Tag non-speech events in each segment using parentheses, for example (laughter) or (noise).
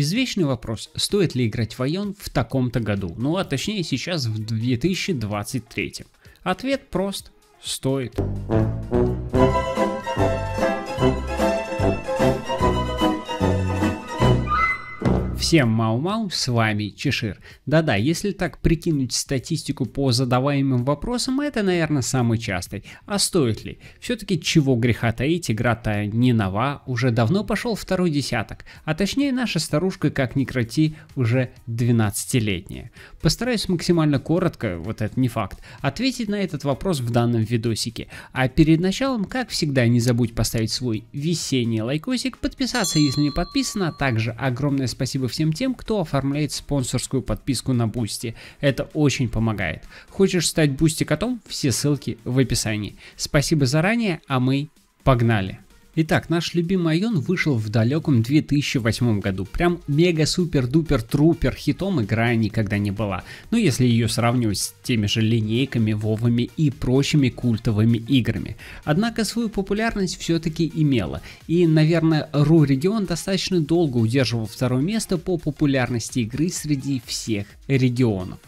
Извечный вопрос, стоит ли играть в Айон в таком-то году, ну а точнее сейчас в 2023. Ответ прост – стоит. Всем мау-мау, с вами Чешир. Да-да, если так прикинуть статистику по задаваемым вопросам, это, наверное, самый частый. А стоит ли? Все-таки чего греха таить, игра-то не нова, уже давно пошел второй десяток. А точнее, наша старушка, как ни крути, уже 12-летняя. Постараюсь максимально коротко, вот это не факт, ответить на этот вопрос в данном видосике. А перед началом, как всегда, не забудь поставить свой весенний лайкосик, подписаться, если не подписано, а также огромное спасибо всем всем тем, кто оформляет спонсорскую подписку на Бусти. Это очень помогает. Хочешь стать Бусти котом? Все ссылки в описании. Спасибо заранее, а мы погнали! Итак, наш любимый Айон вышел в далеком 2008 году. Прям мега-супер-дупер-трупер хитом игра никогда не была. Но ну, если ее сравнивать с теми же линейками, вовами и прочими культовыми играми. Однако свою популярность все-таки имела. И, наверное, Ру регион достаточно долго удерживал второе место по популярности игры среди всех регионов.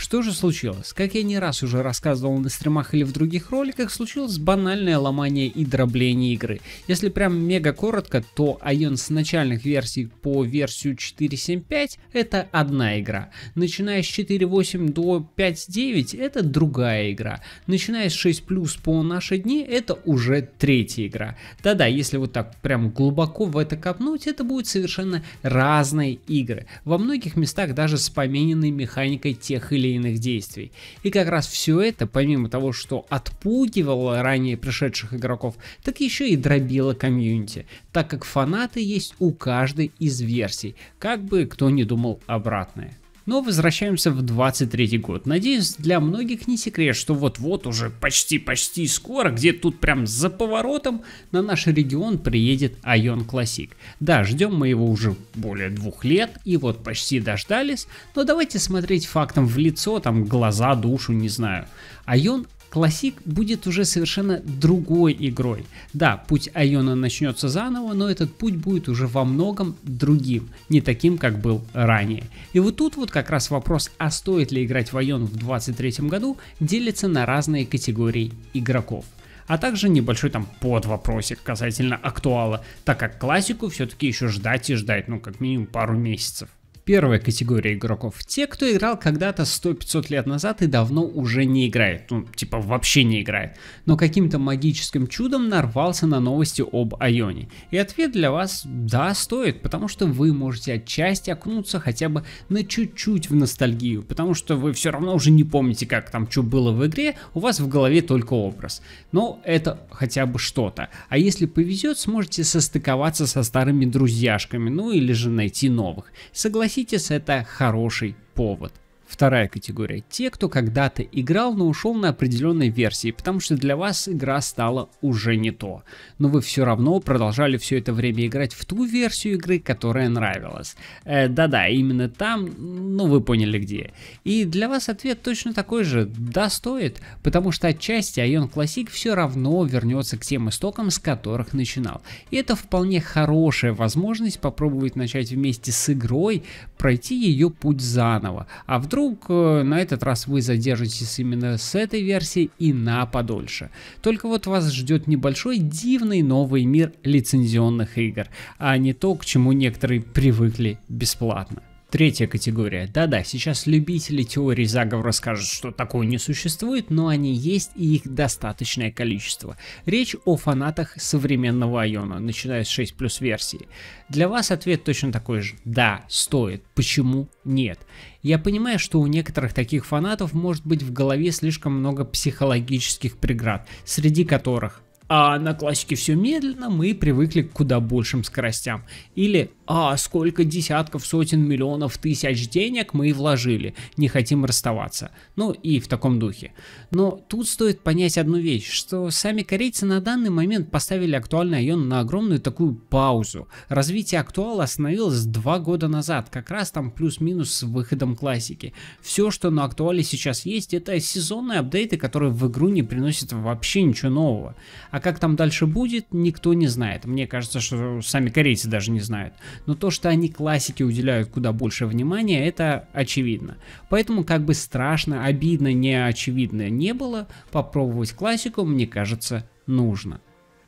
Что же случилось? Как я не раз уже рассказывал на стримах или в других роликах, случилось банальное ломание и дробление игры. Если прям мега коротко, то Ion с начальных версий по версию 4.7.5 это одна игра. Начиная с 4.8 до 5.9 это другая игра. Начиная с 6 плюс по наши дни это уже третья игра. Да-да, если вот так прям глубоко в это копнуть, это будут совершенно разные игры. Во многих местах даже с помененной механикой тех или или иных действий. И как раз все это, помимо того, что отпугивало ранее пришедших игроков, так еще и дробило комьюнити, так как фанаты есть у каждой из версий, как бы кто ни думал обратное. Но возвращаемся в 23 год. Надеюсь, для многих не секрет, что вот-вот уже почти-почти скоро, где тут прям за поворотом, на наш регион приедет Айон Классик. Да, ждем мы его уже более двух лет, и вот почти дождались, но давайте смотреть фактом в лицо, там глаза, душу, не знаю. Айон Классик будет уже совершенно другой игрой. Да, путь Айона начнется заново, но этот путь будет уже во многом другим, не таким, как был ранее. И вот тут вот как раз вопрос, а стоит ли играть в Айон в 2023 году, делится на разные категории игроков а также небольшой там подвопросик касательно актуала, так как классику все-таки еще ждать и ждать, ну как минимум пару месяцев. Первая категория игроков – те, кто играл когда-то 100-500 лет назад и давно уже не играет, ну, типа вообще не играет, но каким-то магическим чудом нарвался на новости об Айоне. И ответ для вас – да, стоит, потому что вы можете отчасти окунуться хотя бы на чуть-чуть в ностальгию, потому что вы все равно уже не помните, как там что было в игре, у вас в голове только образ. Но это хотя бы что-то. А если повезет, сможете состыковаться со старыми друзьяшками, ну или же найти новых. Согласитесь, Согласитесь, это хороший повод. Вторая категория. Те, кто когда-то играл, но ушел на определенной версии, потому что для вас игра стала уже не то. Но вы все равно продолжали все это время играть в ту версию игры, которая нравилась. Э, да-да, именно там, ну вы поняли где. И для вас ответ точно такой же, да стоит, потому что отчасти Ion Classic все равно вернется к тем истокам, с которых начинал. И это вполне хорошая возможность попробовать начать вместе с игрой, пройти ее путь заново. А вдруг вдруг э, на этот раз вы задержитесь именно с этой версией и на подольше. Только вот вас ждет небольшой дивный новый мир лицензионных игр, а не то, к чему некоторые привыкли бесплатно. Третья категория. Да-да, сейчас любители теории заговора скажут, что такого не существует, но они есть и их достаточное количество. Речь о фанатах современного Айона, начиная с 6 плюс версии. Для вас ответ точно такой же. Да, стоит. Почему нет? Я понимаю, что у некоторых таких фанатов может быть в голове слишком много психологических преград, среди которых а на классике все медленно, мы привыкли к куда большим скоростям. Или а сколько десятков, сотен миллионов, тысяч денег мы вложили, не хотим расставаться. Ну и в таком духе. Но тут стоит понять одну вещь, что сами корейцы на данный момент поставили актуальный айон на огромную такую паузу. Развитие актуала остановилось два года назад, как раз там плюс-минус с выходом классики. Все, что на актуале сейчас есть, это сезонные апдейты, которые в игру не приносят вообще ничего нового. А как там дальше будет, никто не знает. Мне кажется, что сами корейцы даже не знают но то, что они классике уделяют куда больше внимания, это очевидно. Поэтому как бы страшно, обидно, не не было, попробовать классику, мне кажется, нужно.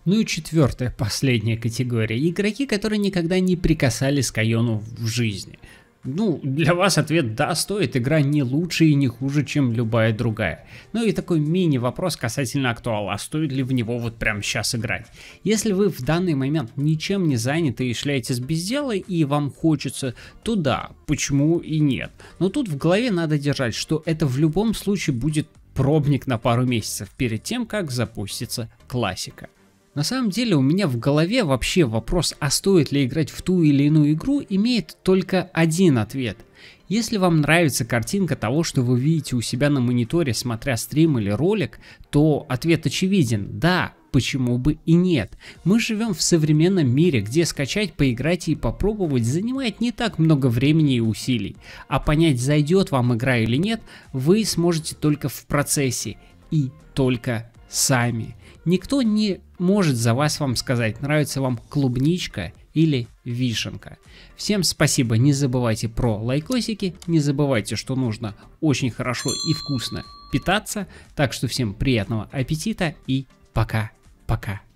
Ну и четвертая, (laughs) последняя категория. Игроки, которые никогда не прикасались к Айону в жизни. Ну, для вас ответ «да» стоит, игра не лучше и не хуже, чем любая другая. Ну и такой мини-вопрос касательно актуала, а стоит ли в него вот прямо сейчас играть? Если вы в данный момент ничем не заняты и шляетесь без дела, и вам хочется, то да, почему и нет. Но тут в голове надо держать, что это в любом случае будет пробник на пару месяцев перед тем, как запустится классика. На самом деле у меня в голове вообще вопрос, а стоит ли играть в ту или иную игру, имеет только один ответ. Если вам нравится картинка того, что вы видите у себя на мониторе, смотря стрим или ролик, то ответ очевиден – да, почему бы и нет. Мы живем в современном мире, где скачать, поиграть и попробовать занимает не так много времени и усилий. А понять, зайдет вам игра или нет, вы сможете только в процессе и только сами. Никто не может за вас вам сказать, нравится вам клубничка или вишенка. Всем спасибо, не забывайте про лайкосики, не забывайте, что нужно очень хорошо и вкусно питаться. Так что всем приятного аппетита и пока-пока.